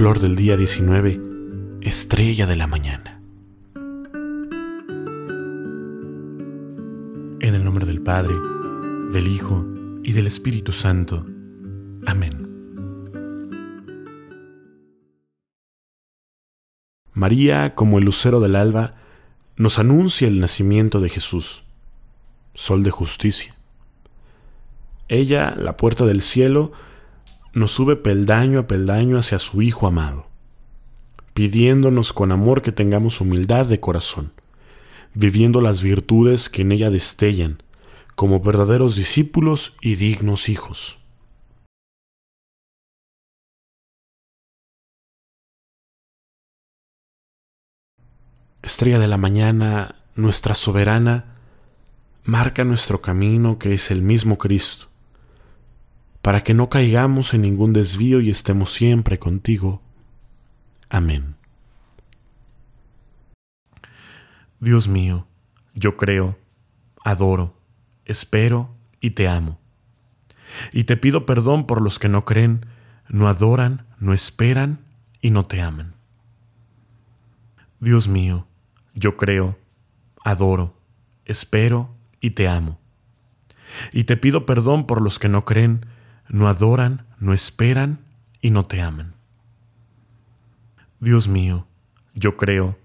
flor del día 19, estrella de la mañana. En el nombre del Padre, del Hijo y del Espíritu Santo. Amén. María, como el lucero del alba, nos anuncia el nacimiento de Jesús, sol de justicia. Ella, la puerta del cielo, nos sube peldaño a peldaño hacia su Hijo amado, pidiéndonos con amor que tengamos humildad de corazón, viviendo las virtudes que en ella destellan, como verdaderos discípulos y dignos hijos. Estrella de la mañana, nuestra soberana, marca nuestro camino que es el mismo Cristo para que no caigamos en ningún desvío y estemos siempre contigo. Amén. Dios mío, yo creo, adoro, espero y te amo. Y te pido perdón por los que no creen, no adoran, no esperan y no te aman. Dios mío, yo creo, adoro, espero y te amo. Y te pido perdón por los que no creen, no adoran, no esperan y no te aman. Dios mío, yo creo,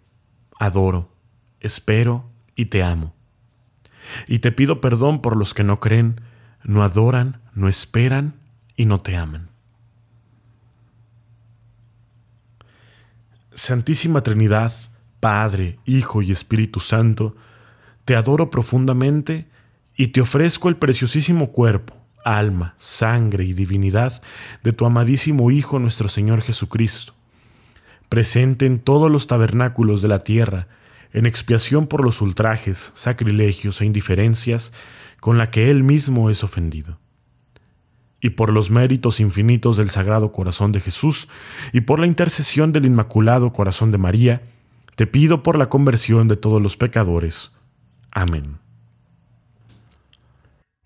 adoro, espero y te amo. Y te pido perdón por los que no creen, no adoran, no esperan y no te aman. Santísima Trinidad, Padre, Hijo y Espíritu Santo, te adoro profundamente y te ofrezco el preciosísimo cuerpo, alma, sangre y divinidad de tu amadísimo Hijo nuestro Señor Jesucristo, presente en todos los tabernáculos de la tierra, en expiación por los ultrajes, sacrilegios e indiferencias con la que Él mismo es ofendido. Y por los méritos infinitos del Sagrado Corazón de Jesús, y por la intercesión del Inmaculado Corazón de María, te pido por la conversión de todos los pecadores. Amén.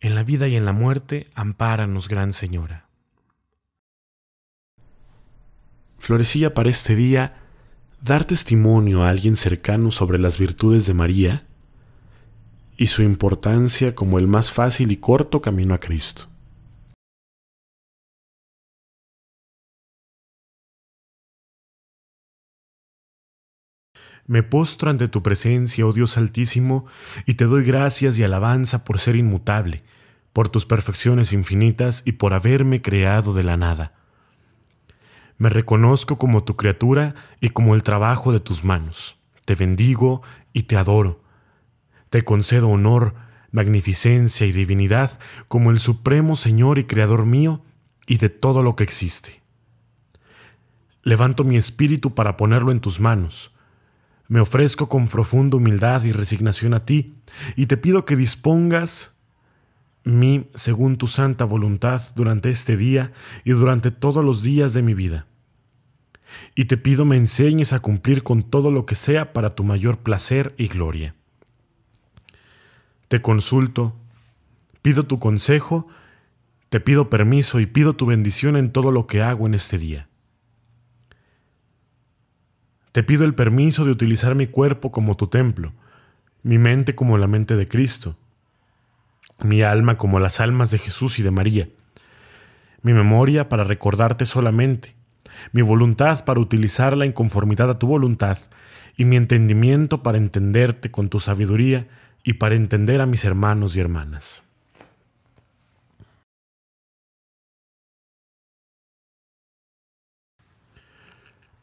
en la vida y en la muerte, ampáranos, Gran Señora. Florecía para este día, dar testimonio a alguien cercano sobre las virtudes de María y su importancia como el más fácil y corto camino a Cristo. Me postro ante tu presencia, oh Dios Altísimo, y te doy gracias y alabanza por ser inmutable, por tus perfecciones infinitas y por haberme creado de la nada. Me reconozco como tu criatura y como el trabajo de tus manos. Te bendigo y te adoro. Te concedo honor, magnificencia y divinidad como el Supremo Señor y Creador mío y de todo lo que existe. Levanto mi espíritu para ponerlo en tus manos me ofrezco con profunda humildad y resignación a ti, y te pido que dispongas mí según tu santa voluntad durante este día y durante todos los días de mi vida. Y te pido me enseñes a cumplir con todo lo que sea para tu mayor placer y gloria. Te consulto, pido tu consejo, te pido permiso y pido tu bendición en todo lo que hago en este día. Te pido el permiso de utilizar mi cuerpo como tu templo, mi mente como la mente de Cristo, mi alma como las almas de Jesús y de María, mi memoria para recordarte solamente, mi voluntad para utilizarla en conformidad a tu voluntad, y mi entendimiento para entenderte con tu sabiduría y para entender a mis hermanos y hermanas.